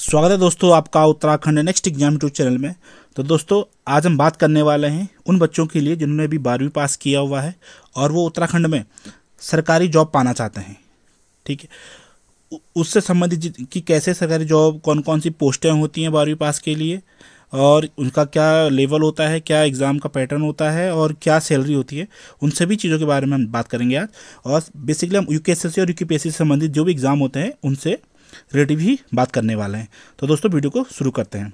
स्वागत है दोस्तों आपका Uttarakhand next exam YouTube channel में तो दोस्तों आज हम बात करने वाले हैं उन बच्चों के लिए जिन्होंने अभी बारहवीं पास किया हुआ है और वो उत्तराखंड में सरकारी जॉब पाना चाहते हैं ठीक है उससे संबंधित कि कैसे सरकारी जॉब कौन कौन सी पोस्टें होती हैं बारहवीं पास के लिए और उनका क्या लेवल होता है क्या एग्ज़ाम का पैटर्न होता है और क्या सैलरी होती है उन सभी चीज़ों के बारे में हम बात करेंगे आज और बेसिकली हम यू और यू से संबंधित जो भी एग्ज़ाम होते हैं उनसे रिलेटिव ही बात करने वाले हैं तो दोस्तों वीडियो को शुरू करते हैं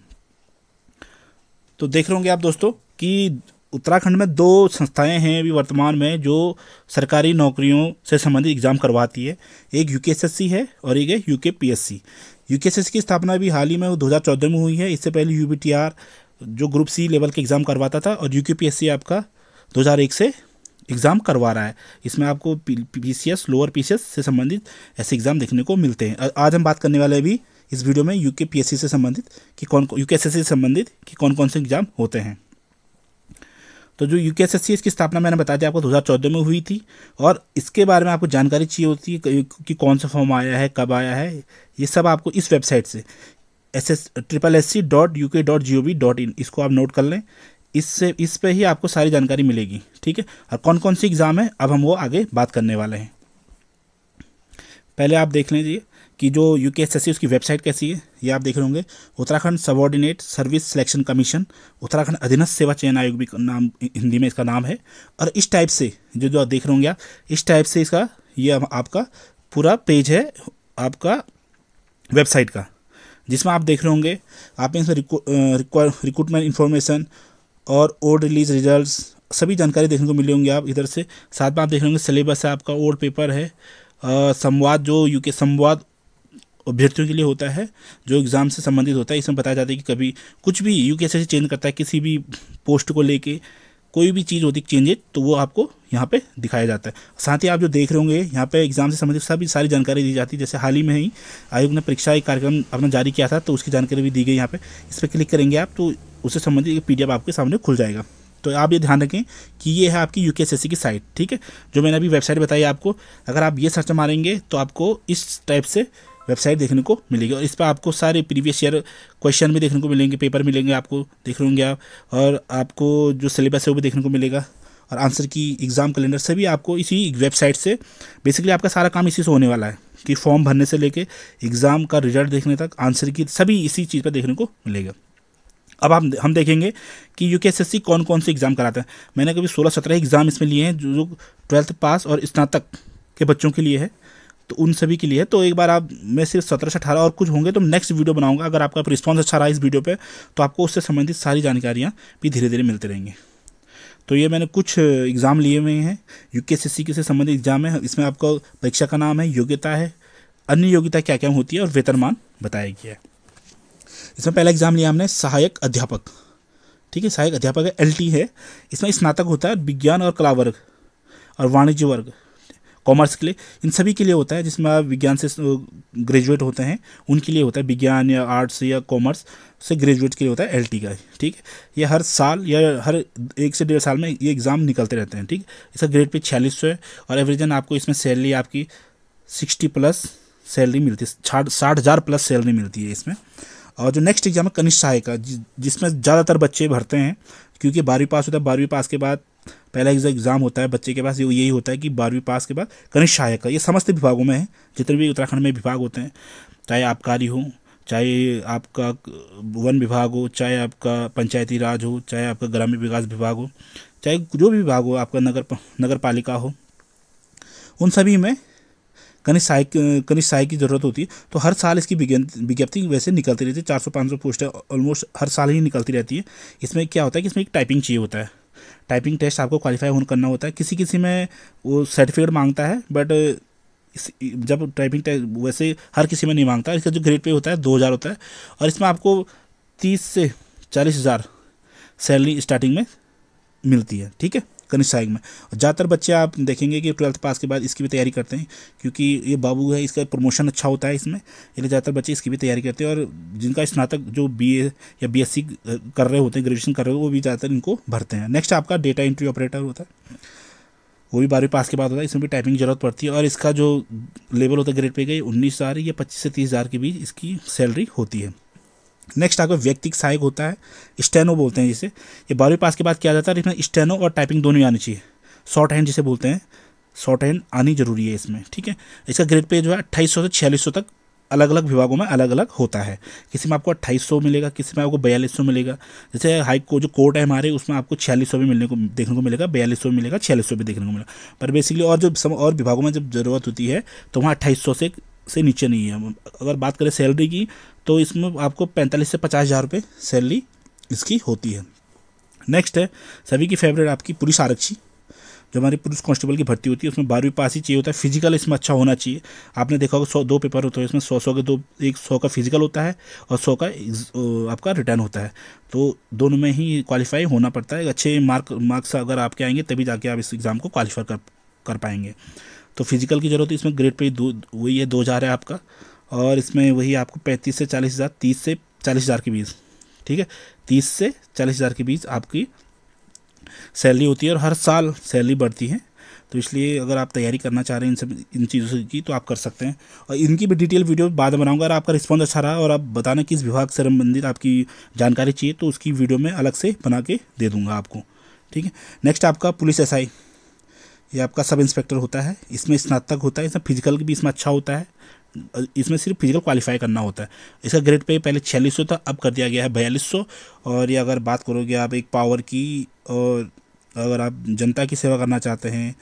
तो देख रहे होंगे आप दोस्तों कि उत्तराखंड में दो संस्थाएं हैं अभी वर्तमान में जो सरकारी नौकरियों से संबंधित एग्ज़ाम करवाती है एक यू है और एक है यूके के की स्थापना भी हाल ही में दो हज़ार में हुई है इससे पहले यू जो ग्रुप सी लेवल के एग्ज़ाम करवाता था और यूके आपका 2001 से एग्ज़ाम करवा रहा है इसमें आपको P C S lower P C S से संबंधित ऐसे एग्ज़ाम देखने को मिलते हैं आज हम बात करने वाले भी इस वीडियो में यू के पी एस सी से संबंधित कि कौन यू के एस एस सी से संबंधित कि कौन कौन से एग्ज़ाम होते हैं तो जो यू के एस एस सी इसकी स्थापना मैंने बताया आपको 2014 में हुई थी और इसके बारे में आपको जानकारी चाहिए होती है कि कौन सा फॉर्म आया है कब आया है ये सब आपको इस वेबसाइट से S S triple S C dot U K dot G O V dot in इसको आप नोट कर लें इससे इस पे ही आपको सारी जानकारी मिलेगी ठीक है और कौन कौन सी एग्ज़ाम है अब हम वो आगे बात करने वाले हैं पहले आप देख लें कि जो यू के उसकी वेबसाइट कैसी है ये आप देख रहे होंगे Uttarakhand subordinate service selection commission Uttarakhand अधीनस्थ सेवा चयन आयोग भी नाम हिंदी में इसका नाम है और इस टाइप से जो जो आप देख रहे होंगे आप इस टाइप से इसका ये आपका पूरा पेज है आपका वेबसाइट का जिसमें आप देख रहे होंगे आप इसमें रिक्रूटमेंट इन्फॉर्मेशन और ओल्ड रिलीज रिजल्ट्स सभी जानकारी देखने को मिली होंगी आप इधर से साथ में आप देख रहे होंगे सिलेबस है आपका ओल्ड पेपर है संवाद जो यूके संवाद अभ्यर्थियों के लिए होता है जो एग्ज़ाम से संबंधित होता है इसमें बताया जाता है कि कभी कुछ भी यू एस चेंज करता है किसी भी पोस्ट को लेके कोई भी चीज़ होती चेंजेज तो वो आपको यहाँ पे दिखाया जाता है साथ ही आप जो देख रहे होंगे यहाँ पे एग्ज़ाम से संबंधित सभी सारी जानकारी दी जाती है जैसे हाल ही में ही आयोग ने परीक्षा एक कार्यक्रम अपना जारी किया था तो उसकी जानकारी भी दी गई यहाँ पर इस पर क्लिक करेंगे आप तो उससे संबंधित एक पी आपके सामने खुल जाएगा तो आप ये ध्यान रखें कि ये है आपकी यू की साइट ठीक है जो मैंने अभी वेबसाइट बताई आपको अगर आप ये सर्च मारेंगे तो आपको इस टाइप से वेबसाइट देखने को मिलेगी और इस पर आपको सारे प्रीवियस ईयर क्वेश्चन भी देखने को मिलेंगे पेपर मिलेंगे आपको देख लूँगे आप और आपको जो सिलेबस है वो भी देखने को मिलेगा और आंसर की एग्ज़ाम कैलेंडर से भी आपको इसी वेबसाइट से बेसिकली आपका सारा काम इसी से होने वाला है कि फॉर्म भरने से लेके एग्ज़ाम का रिजल्ट देखने तक आंसर की सभी इसी चीज़ पर देखने को मिलेगा अब आप हम देखेंगे कि यू कौन कौन से एग्ज़ाम कराते हैं मैंने कभी सोलह सत्रह एग्ज़ाम इसमें लिए हैं जो ट्वेल्थ पास और स्नातक के बच्चों के लिए है तो उन सभी के लिए तो एक बार आप मैं सिर्फ सत्रह से अठारह और कुछ होंगे तो नेक्स्ट वीडियो बनाऊंगा अगर आपका रिस्पॉन्स अच्छा रहा इस वीडियो पे तो आपको उससे संबंधित सारी जानकारियाँ भी धीरे धीरे मिलते रहेंगी तो ये मैंने कुछ एग्ज़ाम लिए हुए हैं यू के से संबंधित एग्ज़ाम है इसमें आपका परीक्षा का नाम है योग्यता है अन्य योग्यता क्या क्या होती है और वेतनमान बताया गया है इसमें पहला एग्ज़ाम लिया हमने सहायक अध्यापक ठीक है सहायक अध्यापक है एल है इसमें स्नातक होता है विज्ञान और कला वर्ग और वाणिज्य वर्ग कॉमर्स के लिए इन सभी के लिए होता है जिसमें आप विज्ञान से ग्रेजुएट होते हैं उनके लिए होता है विज्ञान या आर्ट्स या कॉमर्स से ग्रेजुएट के लिए होता है एल का ठीक है ये हर साल या हर एक से डेढ़ साल में ये एग्ज़ाम निकलते रहते हैं ठीक इसका ग्रेड पे छियालीस सौ है और एवरेजन आपको इसमें सैलरी आपकी सिक्सटी प्लस सैलरी मिलती है साठ साठ हज़ार प्लस सैलरी मिलती है इसमें और जो नेक्स्ट एग्ज़ाम है कनिष्ठ सहायक का जिसमें ज़्यादातर बच्चे भरते हैं क्योंकि बारहवीं पास होता है बारहवीं पास के बाद पहला एग्ज़ाम होता है बच्चे के पास यही होता है कि बारहवीं पास के बाद कनिष्ठ सहायक का ये समस्त विभागों में है जितने भी उत्तराखंड में विभाग होते हैं चाहे आबकारी हो चाहे आपका वन विभाग हो चाहे आपका पंचायती राज हो चाहे आपका ग्रामीण विकास विभाग हो चाहे जो भी विभाग हो आपका नगर नगर पालिका हो उन सभी में कहीं सहायक कहीं सहायक की ज़रूरत होती है तो हर साल इसकी विज्ञप्ति वैसे निकलती रहती है चार सौ पाँच सौ पोस्टें ऑलमोस्ट हर साल ही निकलती रहती है इसमें क्या होता है कि इसमें एक टाइपिंग चाहिए होता है टाइपिंग टेस्ट आपको क्वालिफाई होन करना होता है किसी किसी में वो सर्टिफिकेट मांगता है बट इस जब टाइपिंग टेस्ट वैसे हर किसी में नहीं मांगता इसका जो ग्रेड पे होता है दो हज़ार होता है और इसमें आपको तीस से चालीस हज़ार सैलरी स्टार्टिंग में मिलती है ठीक है कनिष्ठ में ज़्यादातर बच्चे आप देखेंगे कि ट्वेल्थ पास के बाद इसकी भी तैयारी करते हैं क्योंकि ये बाबू है इसका प्रमोशन अच्छा होता है इसमें इसलिए ज़्यादातर बच्चे इसकी भी तैयारी करते हैं और जिनका स्नातक जो बी या बी कर रहे होते हैं ग्रेजुएशन कर रहे हो वो भी ज़्यादातर इनको भरते हैं नेक्स्ट आपका डेटा एंट्री ऑपरेटर होता है वो भी बारहवीं पास के बाद होता है इसमें भी टाइपिंग ज़रूरत पड़ती है और इसका जो लेवल होता है ग्रेड पे गई उन्नीस हज़ार या पच्चीस से तीस हज़ार के बीच इसकी सैलरी होती है नेक्स्ट आपका व्यक्तिक सहायक होता है स्टेनो बोलते हैं जिसे ये बारहवीं पास के बाद किया जाता है इसमें स्टेनो और टाइपिंग दोनों ही आनी चाहिए शॉर्ट हैंड जिसे बोलते हैं शॉर्ट हैंड आनी जरूरी है इसमें ठीक है इसका ग्रेड पे जो है अट्ठाईस से छियालीस तक अलग अलग विभागों में अलग अलग होता है किसी में आपको अट्ठाईस सौ मिलेगा किसी में आपको बयालीस सौ मिलेगा जैसे हाई को जो कोर्ट है हमारे उसमें आपको छियालीस सौ भी मिलने को देखने को मिलेगा बयालीस सौ मिलेगा छियालीस सौ भी देखने को मिलेगा पर बेसिकली और जो सम और विभागों में जब जरूरत होती है तो वहाँ अट्ठाईस सौ से से नीचे नहीं है अगर बात करें सैलरी की तो इसमें आपको पैंतालीस से पचास हज़ार रुपये सैलरी इसकी होती है नेक्स्ट है सभी की फेवरेट आपकी पुलिस आरक्षी जो हमारी पुलिस कांस्टेबल की भर्ती होती है उसमें बारहवीं पास ही चाहिए होता है फिजिकल इसमें अच्छा होना चाहिए आपने देखा होगा सौ दो पेपर होते हैं इसमें सौ सौ के दो एक सौ का फिजिकल होता है और सौ का आपका रिटर्न होता है तो दोनों में ही क्वालिफाई होना पड़ता है अच्छे मार्क मार्क्स अगर आपके आएंगे तभी जाके आप इस एग्ज़ाम को क्वालिफाई कर कर पाएंगे तो फिजिकल की ज़रूरत इसमें ग्रेड पे दो वही है दो हज़ार है आपका और इसमें वही आपको पैंतीस से चालीस हज़ार तीस से चालीस हज़ार के बीच ठीक है तीस से चालीस हज़ार के बीच आपकी सैलरी होती है और हर साल सैलरी बढ़ती है तो इसलिए अगर आप तैयारी करना चाह रहे हैं इन सब इन चीज़ों की तो आप कर सकते हैं और इनकी भी डिटेल वीडियो बाद में बनाऊंगा अगर आपका रिस्पॉन्स अच्छा रहा और आप बताना किस विभाग से संबंधित आपकी जानकारी चाहिए तो उसकी वीडियो में अलग से बना के दे दूंगा आपको ठीक है नेक्स्ट आपका पुलिस एसआई ये आपका सब इंस्पेक्टर होता है इसमें स्नातक होता है इसमें फिजिकल भी इसमें अच्छा होता है इसमें सिर्फ फिजिकल क्वालिफाई करना होता है इसका ग्रेड पे पहले छियालीस सौ था अब कर दिया गया है बयालीस सौ और ये अगर बात करोगे आप एक पावर की और अगर आप जनता की सेवा करना चाहते हैं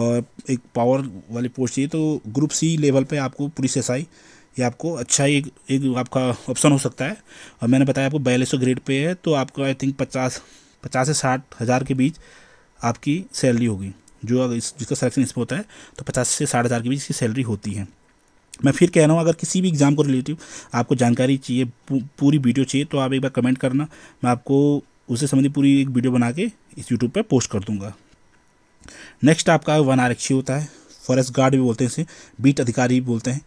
और एक पावर वाली पोस्ट चाहिए तो ग्रुप सी लेवल पे आपको पुलिस एस आई ये आपको अच्छा एक एक आपका ऑप्शन हो सकता है और मैंने बताया आपको बयालीस सौ ग्रेड पे है तो आपको आई थिंक पचास पचास से साठ हज़ार के बीच आपकी सैलरी होगी जो अगर इस जिसका सिलेक्शन इस पर होता है तो पचास से साढ़े हज़ार के बीच इसकी सैलरी होती है मैं फिर कह रहा हूँ अगर किसी भी एग्ज़ाम को रिलेटिव आपको जानकारी चाहिए पू, पूरी वीडियो चाहिए तो आप एक बार कमेंट करना मैं आपको उससे संबंधित पूरी एक वीडियो बना के इस यूट्यूब पर पोस्ट कर दूँगा नेक्स्ट आपका वन आरक्षी होता है फॉरेस्ट गार्ड भी बोलते हैं इसे बीट अधिकारी भी बोलते हैं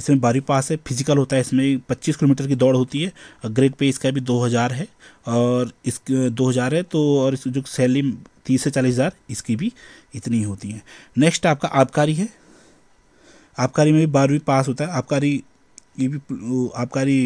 इसमें बारहवीं पास है फिजिकल होता है इसमें पच्चीस किलोमीटर की दौड़ होती है ग्रेड पे इसका भी दो हज़ार है और इस दो हज़ार है तो और इस जो सैलरी तीस से चालीस हज़ार इसकी भी इतनी होती है नेक्स्ट आपका आबकारी है आबकारी में भी बारहवीं पास होता है आबकारी ये भी आबकारी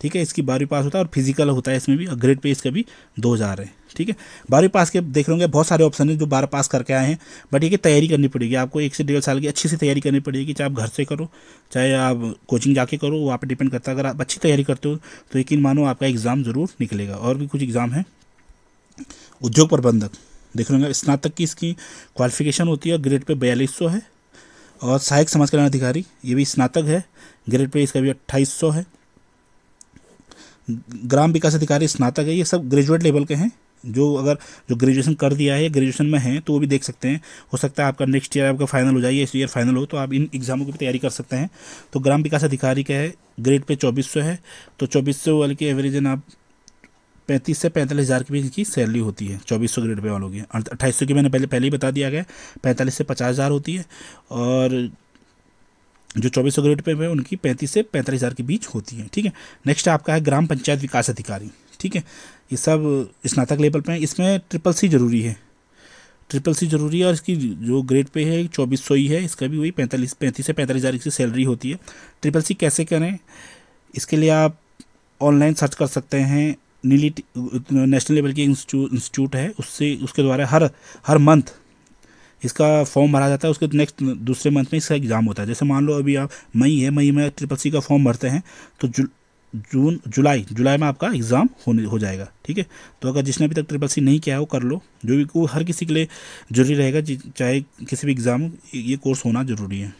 ठीक है इसकी बारहवीं पास होता है और फिजिकल होता है इसमें भी और ग्रेड पे इसका भी दो हज़ार है ठीक है बारहवीं पास के देख रहे बहुत सारे ऑप्शन हैं जो बारह पास करके आए हैं बट ये कि तैयारी करनी पड़ेगी आपको एक से डेढ़ साल की अच्छी सी तैयारी करनी पड़ेगी चाहे आप घर से करो चाहे आप कोचिंग जाके करो वो आप पर डिपेंड करता है अगर आप अच्छी तैयारी करते हो तो यकीन मानो आपका एग्ज़ाम ज़रूर निकलेगा और भी कुछ एग्ज़ाम है उद्योग प्रबंधक देख रहे स्नातक की इसकी क्वालिफिकेशन होती है ग्रेड पे बयालीस सौ है और सहायक समाज कल्याण अधिकारी ये भी स्नातक है ग्रेड पे इसका भी अट्ठाईस सौ है ग्राम विकास अधिकारी स्नातक है ये सब ग्रेजुएट लेवल के हैं जो अगर जो ग्रेजुएशन कर दिया है ग्रेजुएशन में है तो वो भी देख सकते हैं हो सकता है आपका नेक्स्ट ईयर आपका फाइनल हो जाए इस ईयर फाइनल हो तो आप इन एग्ज़ामों की भी तैयारी कर सकते हैं तो ग्राम विकास अधिकारी का है ग्रेड पे चौबीस सौ है तो चौबीस सौ वाले की एवरेजन आप पैंतीस से पैंतालीस हज़ार के बीच इनकी सैलरी होती है चौबीस सौ ग्रेड पे वालों की अट्ठाईस सौ की मैंने पहले पहले ही बता दिया गया पैंतालीस से पचास हज़ार होती है और जो चौबीस सौ ग्रेड पे है उनकी पैंतीस से पैंतालीस हज़ार के बीच होती है ठीक है नेक्स्ट आपका है ग्राम पंचायत विकास अधिकारी ठीक है ये सब स्नातक लेवल पे हैं इसमें ट्रिपल सी ज़रूरी है ट्रिपल सी ज़रूरी है और इसकी जो ग्रेड पे है चौबीस सौ ही है इसका भी वही पैंतालीस पैंतीस से पैंतालीस हज़ार की सैलरी होती है ट्रिपल सी कैसे करें इसके लिए आप ऑनलाइन सर्च कर सकते हैं नीली नेशनल लेवल की इंस्टीट्यूट है उससे उसके द्वारा हर हर मंथ इसका फॉर्म भरा जाता है उसके नेक्स्ट दूसरे मंथ में इसका एग्ज़ाम होता है जैसे मान लो अभी आप मई है मई में ट्रिपल सी का फॉर्म भरते हैं तो जु, जून जुलाई जुलाई में आपका एग्ज़ाम होने हो जाएगा ठीक है तो अगर जिसने अभी तक ट्रिपल सी नहीं किया है वो कर लो जो भी वो हर किसी के लिए जरूरी रहेगा चाहे किसी भी एग्ज़ाम ये कोर्स होना ज़रूरी है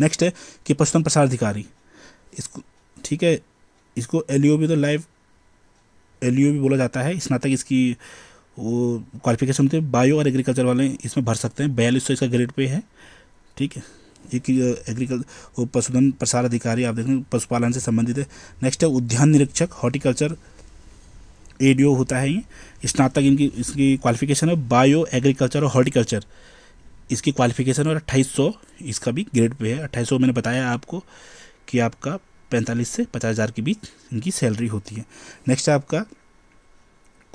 नेक्स्ट है कि पश्चिम अधिकारी इसको ठीक है इसको एल भी तो लाइव एल भी बोला जाता है स्नातक इसकी वो क्वालिफिकेशन होते हैं बायो और एग्रीकल्चर वाले इसमें भर सकते हैं बयालीस सौ इसका ग्रेड पे है ठीक है एक एग्रीकल्चर वो पशुधन प्रसार अधिकारी आप देखें पशुपालन से संबंधित है नेक्स्ट है उद्यान निरीक्षक हॉर्टिकल्चर ए होता है ये स्नातक इनकी इसकी क्वालिफिकेशन है बायो एग्रीकल्चर और हॉर्टिकल्चर इसकी क्वालिफिकेशन और अट्ठाईस सौ इसका भी ग्रेड पे है अट्ठाईस सौ मैंने बताया आपको कि आपका पैंतालीस से पचास हज़ार के बीच इनकी सैलरी होती है नेक्स्ट है आपका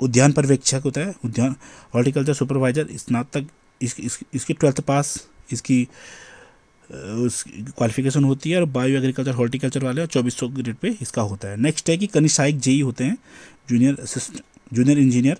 उद्यान पर्यवेक्षक होता है उद्यान हॉर्टिकल्चर सुपरवाइजर स्नातक इस, इसकी ट्वेल्थ पास इसकी उस क्वालिफिकेशन होती है और बायो एग्रीकल्चर हॉर्टिकल्चर वाले और चौबीस सौ ग्रेड पे इसका होता है नेक्स्ट है कि कनिशाइक जेई होते हैं जूनियर असिस्ट जूनियर इंजीनियर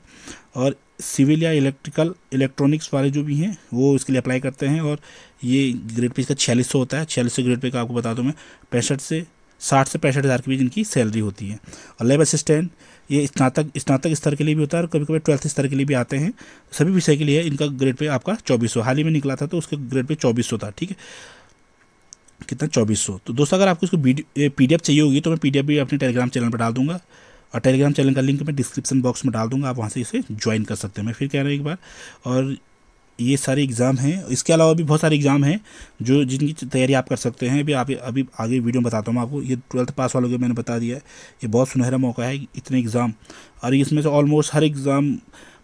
और सिविल या इलेक्ट्रिकल इलेक्ट्रॉनिक्स वाले जो भी हैं वो इसके लिए अप्लाई करते हैं और ये ग्रेड पे इसका छियालीस सौ होता है छियालीस सौ ग्रेड पे का आपको बता दूँ मैं पैंसठ से साठ से पैंसठ हज़ार के बीच इनकी सैलरी होती है और लेब असिस्टेंट ये स्नातक स्नातक स्तर के लिए भी होता है और कभी कभी ट्वेल्थ स्तर के लिए भी आते हैं सभी विषय के लिए इनका ग्रेड पे आपका चौबीस हाल ही में निकला था तो उसके ग्रेड पे चौबीस था ठीक है कितना चौबीस तो दोस्तों अगर आपको इसको पी डी चाहिए होगी तो मैं पी भी अपने टेलीग्राम चैनल पर डाल दूँगा और टेलीग्राम चैनल का लिंक मैं डिस्क्रिप्शन बॉक्स में डाल दूंगा आप वहाँ से इसे ज्वाइन कर सकते हैं मैं फिर कह रहा हूँ एक बार और ये सारे एग्ज़ाम हैं इसके अलावा भी बहुत सारे एग्ज़ाम हैं जो जिनकी तैयारी आप कर सकते हैं अभी आप अभी आगे वीडियो में बताता हूँ आपको ये ट्वेल्थ पास वालों के मैंने बता दिया है ये बहुत सुनहरा मौका है इतने एग्ज़ाम और इसमें से ऑलमोस्ट हर एग्ज़ाम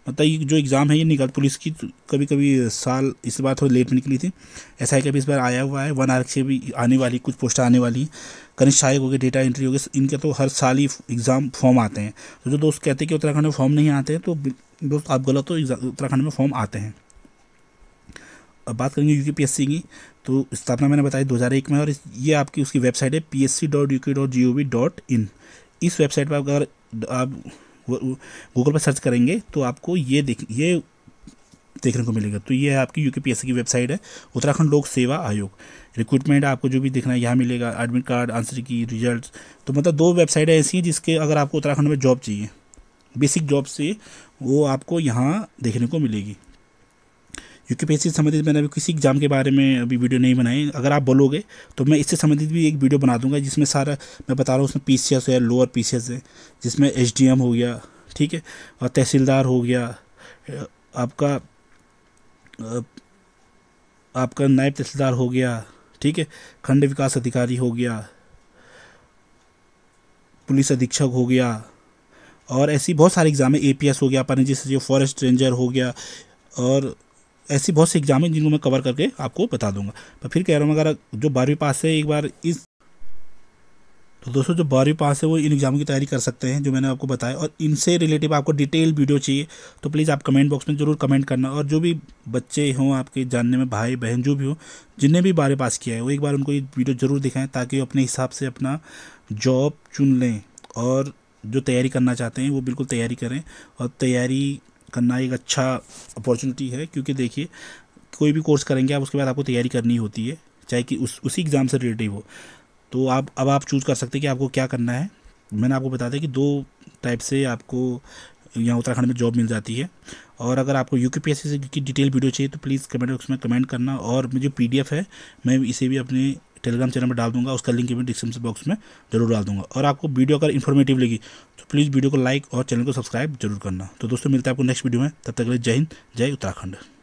मतलब ये जो एग्ज़ाम है ये निकल पुलिस की तो कभी कभी साल इस बार थोड़ी लेट निकली थी ऐसा है कि अभी इस बार आया हुआ है वन आर से भी आने वाली कुछ पोस्ट आने वाली कनिष्ठ सहायक हो गए डेटा एंट्री हो गए इनके तो हर साल ही एग्ज़ाम फॉर्म आते हैं तो जो दोस्त कहते हैं कि उत्तराखंड में फॉर्म नहीं आते हैं तो दोस्त आप गलत हो उत्तराखंड में फॉर्म आते हैं अब बात करेंगे यू की तो स्थापना मैंने बताई 2001 में और ये आपकी उसकी वेबसाइट है P S C dot U K dot G O V dot in इस वेबसाइट पर अगर आप गूगल पर सर्च करेंगे तो आपको ये देख ये देखने को मिलेगा तो ये है आपकी यू की वेबसाइट है उत्तराखंड लोक सेवा आयोग रिक्रूटमेंट आपको जो भी देखना है यहाँ मिलेगा admit card answer key result तो मतलब दो वेबसाइट ऐसी हैं जिसके अगर आपको उत्तराखंड में जॉब चाहिए बेसिक जॉब से वो आपको यहाँ देखने को मिलेगी यूपीएससी से संबंधित मैंने अभी किसी एग्जाम के बारे में अभी वीडियो नहीं बनाई अगर आप बोलोगे तो मैं इससे संबंधित भी एक वीडियो बना दूंगा जिसमें सारा मैं बता रहा हूँ उसमें पी सी एस है लोअर पी सी एस है जिसमें एच डी एम हो गया ठीक है और तहसीलदार हो गया आपका आपका नायब तहसीलदार हो गया ठीक है खंड विकास अधिकारी हो गया पुलिस अधीक्षक हो गया और ऐसी बहुत सारे एग्ज़ाम है ए हो गया पानी निजी सचिव फॉरेस्ट रेंजर हो गया और ऐसी बहुत सी एग्जाम हैं जिनको मैं कवर करके आपको बता दूंगा पर फिर कह रहा हूँ अगर जो बारहवीं पास है एक बार इस तो दोस्तों जो बारहवीं पास है वो इन एग्जामों की तैयारी कर सकते हैं जो मैंने आपको बताया और इनसे रिलेटिव आपको डिटेल वीडियो चाहिए तो प्लीज़ आप कमेंट बॉक्स में ज़रूर कमेंट करना और जो भी बच्चे हों आपके जानने में भाई बहन जो भी हों जिनने भी बारहवीं पास किया है वो एक बार उनको ये वीडियो ज़रूर दिखाएँ ताकि वो अपने हिसाब से अपना जॉब चुन लें और जो तैयारी करना चाहते हैं वो बिल्कुल तैयारी करें और तैयारी करना एक अच्छा अपॉर्चुनिटी है क्योंकि देखिए कोई भी कोर्स करेंगे आप उसके बाद आपको तैयारी करनी होती है चाहे कि उस उसी एग्ज़ाम से रिलेटिव हो तो आप अब आप चूज़ कर सकते हैं कि आपको क्या करना है मैंने आपको बता दिया कि दो टाइप से आपको यहाँ उत्तराखंड में जॉब मिल जाती है और अगर आपको यू के से की डिटेल वीडियो चाहिए तो प्लीज़ कमेंट बॉक्स में कमेंट करना और जो पी है मैं इसे भी अपने टेलीग्राम चैनल में डाल दूंगा उसका लिंक भी डिस्क्रिप्शन बॉक्स में जरूर डाल दूंगा और आपको वीडियो अगर इन्फॉर्मेटिव लगी तो प्लीज़ वीडियो को लाइक और चैनल को सब्सक्राइब जरूर करना तो दोस्तों मिलता है आपको नेक्स्ट वीडियो में तब तक जय हिंद जय उत्तराखंड